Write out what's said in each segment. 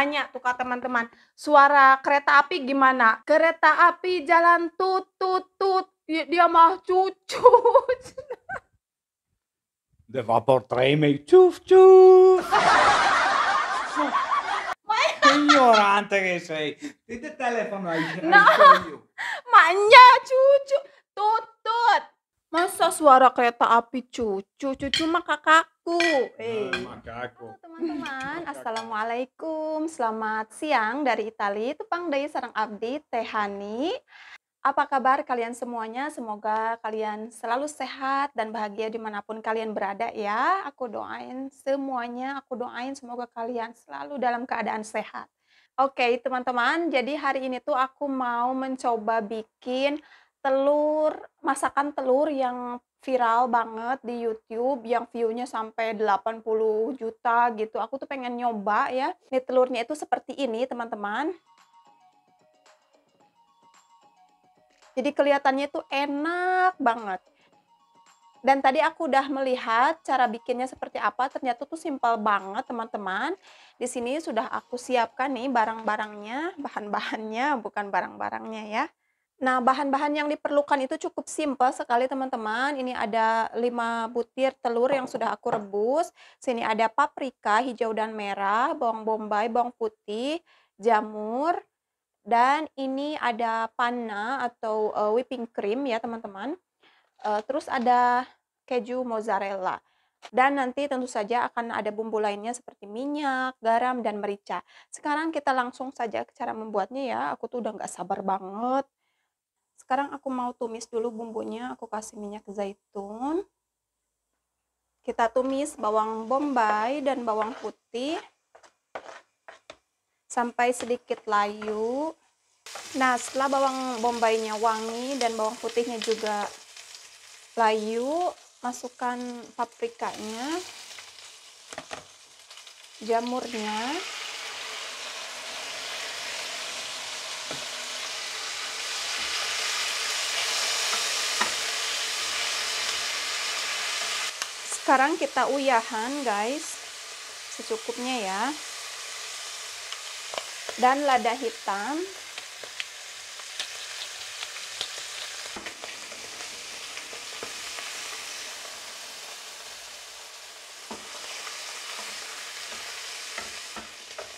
tanya tuh kak teman-teman suara kereta api gimana kereta api jalan tut tut tut dia mah cucu The vapor train make cuf cuf ignorante iya, che sei. Ti telefono ai No, nah, manja cucu Tut tut. Masa suara kereta api cucu? Cucu mah kakakku. Nah, eh. teman-teman, Assalamualaikum. Selamat siang dari Itali, Tupang Dai Sarang Abdi, Tehani. Apa kabar kalian semuanya? Semoga kalian selalu sehat dan bahagia dimanapun kalian berada ya. Aku doain semuanya, aku doain semoga kalian selalu dalam keadaan sehat. Oke teman-teman, jadi hari ini tuh aku mau mencoba bikin telur masakan telur yang viral banget di YouTube yang view-nya sampai 80 juta gitu. Aku tuh pengen nyoba ya. Ini telurnya itu seperti ini, teman-teman. Jadi kelihatannya itu enak banget. Dan tadi aku udah melihat cara bikinnya seperti apa, ternyata tuh simpel banget teman-teman. Di sini sudah aku siapkan nih barang-barangnya, bahan-bahannya, bukan barang-barangnya ya. Nah, bahan-bahan yang diperlukan itu cukup simpel sekali teman-teman. Ini ada 5 butir telur yang sudah aku rebus. Sini ada paprika hijau dan merah, bawang bombay, bawang putih, jamur, dan ini ada panna atau uh, whipping cream ya teman-teman. Uh, terus ada keju mozzarella. Dan nanti tentu saja akan ada bumbu lainnya seperti minyak, garam, dan merica. Sekarang kita langsung saja cara membuatnya ya. Aku tuh udah gak sabar banget sekarang aku mau tumis dulu bumbunya aku kasih minyak zaitun kita tumis bawang bombay dan bawang putih sampai sedikit layu nah setelah bawang bombaynya wangi dan bawang putihnya juga layu masukkan paprikanya jamurnya sekarang kita uyahan guys secukupnya ya dan lada hitam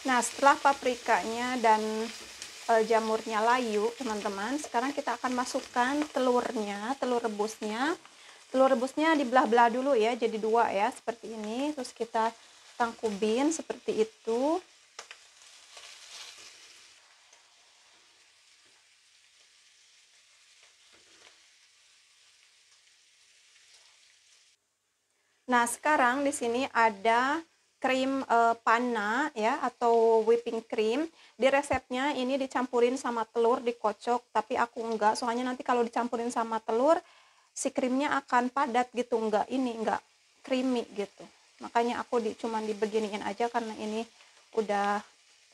Nah, setelah paprikanya dan e, jamurnya layu, teman-teman, sekarang kita akan masukkan telurnya, telur rebusnya telur rebusnya dibelah-belah dulu ya jadi dua ya seperti ini terus kita tangkubin seperti itu Nah, sekarang di sini ada krim e, panna ya atau whipping cream. Di resepnya ini dicampurin sama telur dikocok, tapi aku enggak soalnya nanti kalau dicampurin sama telur si krimnya akan padat gitu enggak ini enggak creamy gitu makanya aku di, cuman dibeginiin aja karena ini udah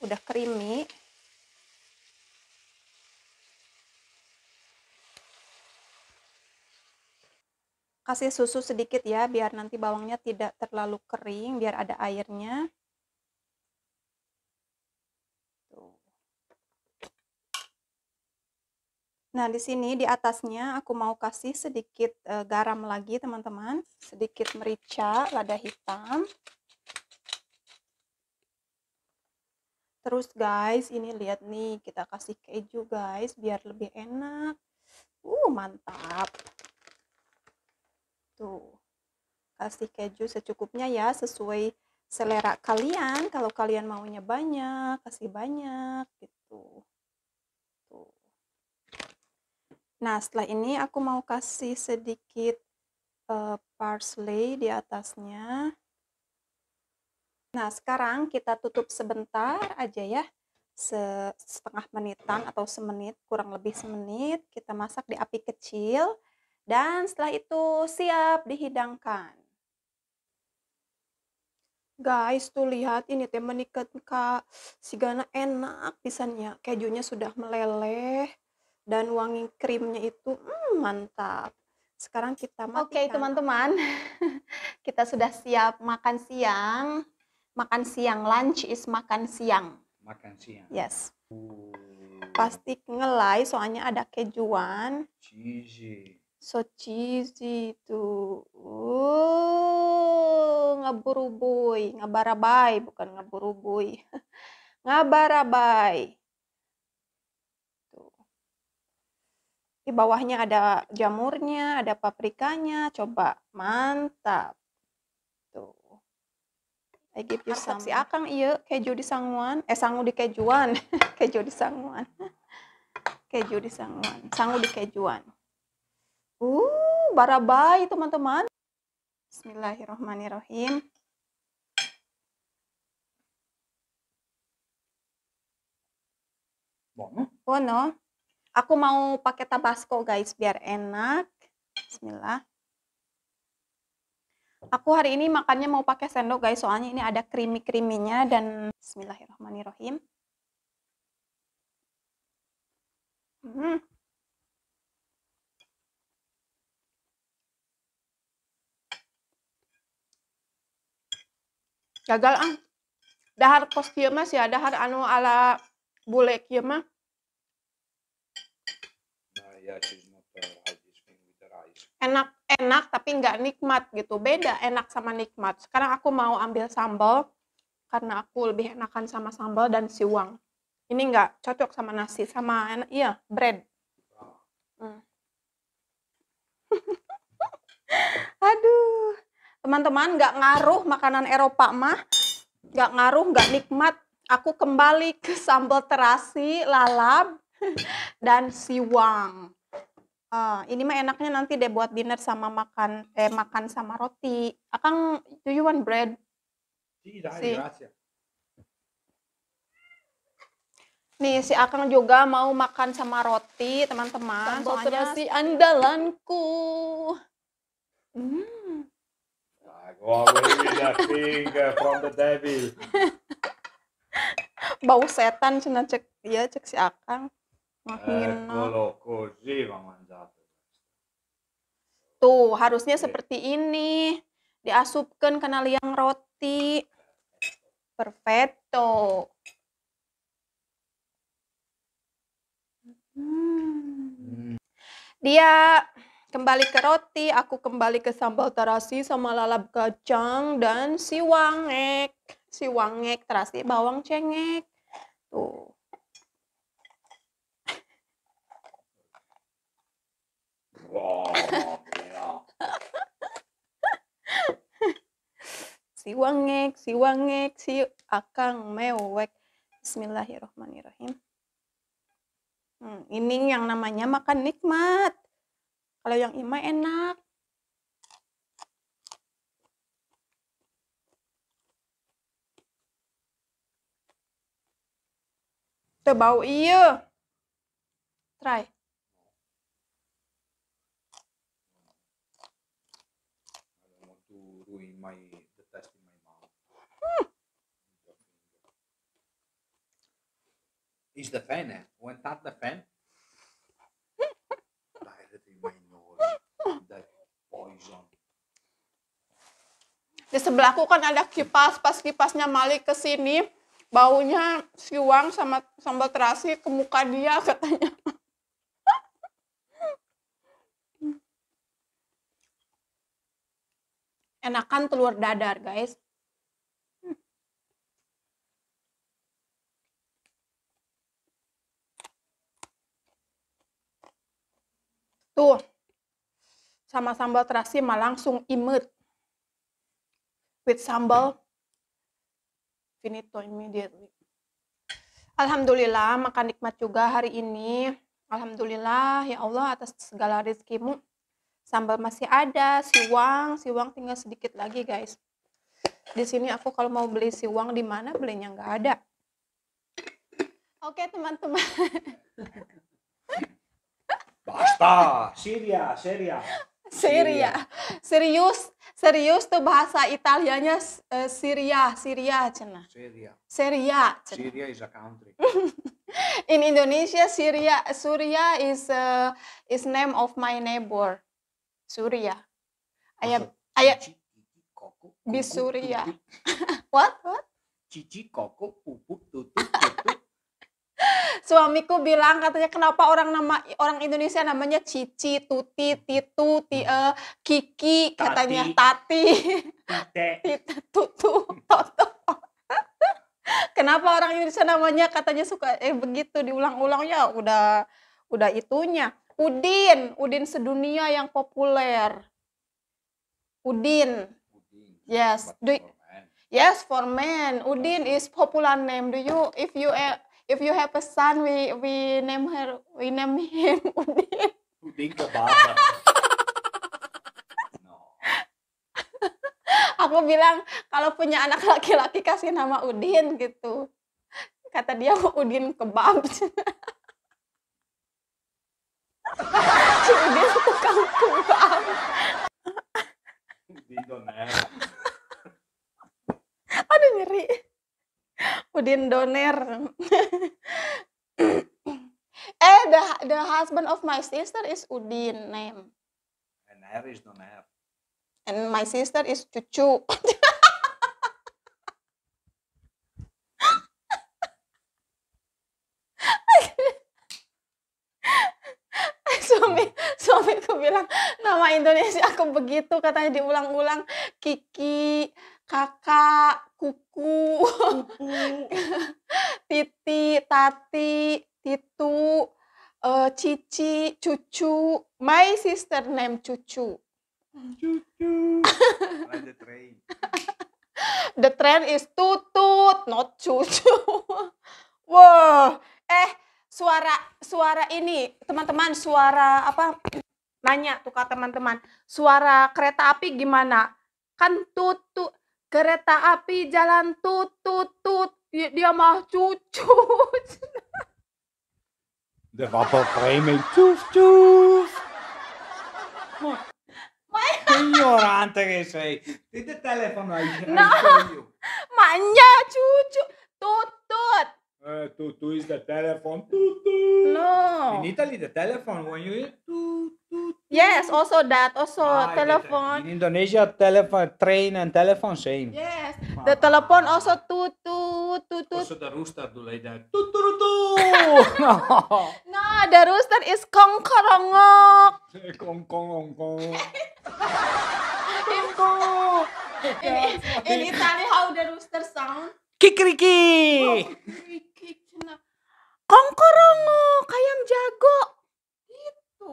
udah creamy kasih susu sedikit ya biar nanti bawangnya tidak terlalu kering biar ada airnya Nah, di sini di atasnya aku mau kasih sedikit e, garam lagi, teman-teman. Sedikit merica, lada hitam. Terus guys, ini lihat nih, kita kasih keju guys, biar lebih enak. Uh, mantap. Tuh. Kasih keju secukupnya ya, sesuai selera kalian. Kalau kalian maunya banyak, kasih banyak gitu. Nah, setelah ini aku mau kasih sedikit uh, parsley di atasnya. Nah, sekarang kita tutup sebentar aja ya. setengah menitan atau semenit, kurang lebih semenit. Kita masak di api kecil. Dan setelah itu siap dihidangkan. Guys, tuh lihat ini teh menikat kak. Sigana enak pisannya. Kejunya sudah meleleh dan wangi krimnya itu hmm, mantap. Sekarang kita makan. Oke, okay, teman-teman. kita sudah siap makan siang. Makan siang lunch is makan siang. Makan siang. Yes. Ooh. Uh. Pasti ngelai soalnya ada kejuan. Cheesy. So cheesy itu. Uh, ngeburubuy, ngabarabai bukan ngeburubuy. ngabarabai. di bawahnya ada jamurnya, ada paprikanya. Coba, mantap. Tuh. I give you some. si Akang iya, keju di sanguan. Eh, sangu di kejuan. keju di sanguan. keju di sanguan. Sangu di kejuan. Uh, barabai teman-teman. Bismillahirrahmanirrahim. Bono. Bono. Aku mau pakai Tabasco guys biar enak. Bismillah. Aku hari ini makannya mau pakai sendok guys, soalnya ini ada creamy-creaminya dan bismillahirrahmanirrahim. Hmm. Gagal ah. Dahar kos kieu mah dahar anu ala bule kieu mah Enak, enak tapi nggak nikmat gitu. Beda enak sama nikmat. Sekarang aku mau ambil sambal karena aku lebih enakan sama sambal dan siwang. Ini nggak cocok sama nasi, sama enak, iya bread. Hmm. Aduh, teman-teman nggak ngaruh makanan Eropa mah, nggak ngaruh, nggak nikmat. Aku kembali ke sambal terasi, lalap, dan siwang. Ah, ini mah enaknya nanti deh buat dinner sama makan eh makan sama roti. Akang do you want bread? Sì, ya. Nih si Akang juga mau makan sama roti, teman-teman. Soalnya si andalanku. Hmm. Ah, I from the devil. bau setan cina cek ya cek si Akang. Eh, Makin Uh, Tuh, harusnya iya. seperti ini. Diasupkan kena liang roti. Perfetto. Hmm. Dia kembali ke roti, aku kembali ke sambal terasi sama lalap kacang dan siwangek. Siwangek terasi bawang cengek. wangek, si wangek, si akang mewek. Bismillahirrohmanirrohim Hmm, ini yang namanya makan nikmat. Kalau yang ima enak. Tebau iya. Try. Is the fan eh? Went the fan? Directly my nose. That poison. Di sebelahku kan ada kipas, pas kipasnya Malik ke sini, baunya siwang sama sambal terasi ke muka dia katanya. Enakan telur dadar, guys. Tuh, sama sambal terasi mah langsung imut. With sambal, finito immediately. Alhamdulillah, makan nikmat juga hari ini. Alhamdulillah, ya Allah atas segala rezekimu. Sambal masih ada, siwang, siwang tinggal sedikit lagi guys. Di sini aku kalau mau beli siwang di mana belinya nggak ada. Oke okay, teman-teman. Basta, Syria, Syria. Syria. Serius, serius tuh bahasa Italianya eh, Syria, Syria cina. Syria. Syria. Syria is a country. In Indonesia, Syria, Syria is uh, is name of my neighbor. Syria. Ayah, ayah. Di Syria. what? What? Cici, koko, pupuk, tutut, tutut. Suamiku bilang katanya kenapa orang nama orang Indonesia namanya Cici, Tuti, Titu, uh, Kiki, katanya Tati, Tati. Tutu, Toto. kenapa orang Indonesia namanya katanya suka eh begitu diulang-ulang ya udah udah itunya. Udin, Udin sedunia yang populer. Udin. Yes. Do, yes, for men. Udin is popular name. Do you if you eh, if you have a son, we we name her, we name him Udin. Udin kebaba. no. Aku bilang kalau punya anak laki-laki kasih nama Udin gitu. Kata dia Udin kebab. si Udin tukang kebab. Udin Aduh nyeri. Udin Doner. eh, the, the husband of my sister is Udin name. And her is Doner. And my sister is Cucu. suami suamiku bilang nama Indonesia aku begitu katanya diulang-ulang Kiki kakak Upu, Titi, Tati, Titu, uh, Cici, Cucu. My sister name Cucu. Cucu. The trend is tutut, not cucu. wow, eh suara suara ini teman-teman suara apa nanya tuh kak teman-teman suara kereta api gimana kan tutut kereta api jalan tut tut tut dia mah cucu The var Frame, cus cus tuf ignorante che sei ti telefono ai no ma cucu tut tut Eh, tu tu is the telephone. Tu, tu. No. In Italy, the telephone, when you hear tu, tu. Yes, also that. Also ah, telephone. In Indonesia, telephone, train and telephone, same. Yes. The telephone also tu tu tu tu. Also the rooster do like that. Tu tu tu. no. no, the rooster is kong kong kong kong kong. kong. In, in Italy, how the rooster sound? Kikriki. Oh, Kongkorongo, kayam jago. Itu.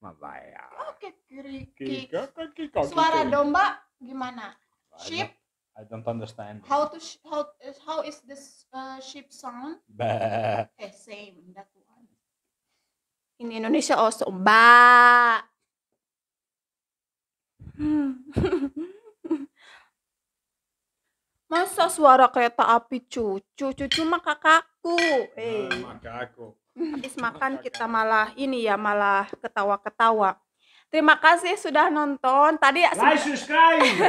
Mabaya. Oke, kiri, kaki. Kan suara gitu. domba gimana? Sheep? I don't understand. How to sh how how is this uh, sheep sound? Bah. Eh, same that one. In Indonesia also ba. Hmm. Masa suara kereta api cucu? Cucu cuma kakak macaku. Eh, eh. makan kita malah ini ya malah ketawa-ketawa. Terima kasih sudah nonton. Tadi ya like, subscribe.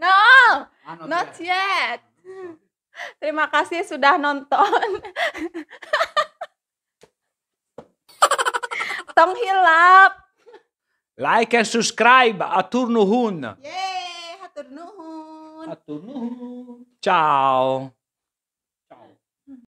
Ah, no, not, yet. yet. Terima kasih sudah nonton. Tong hilap. Like and subscribe. Atur nuhun. Yeay, atur nuhun. Atur nuhun. Ciao.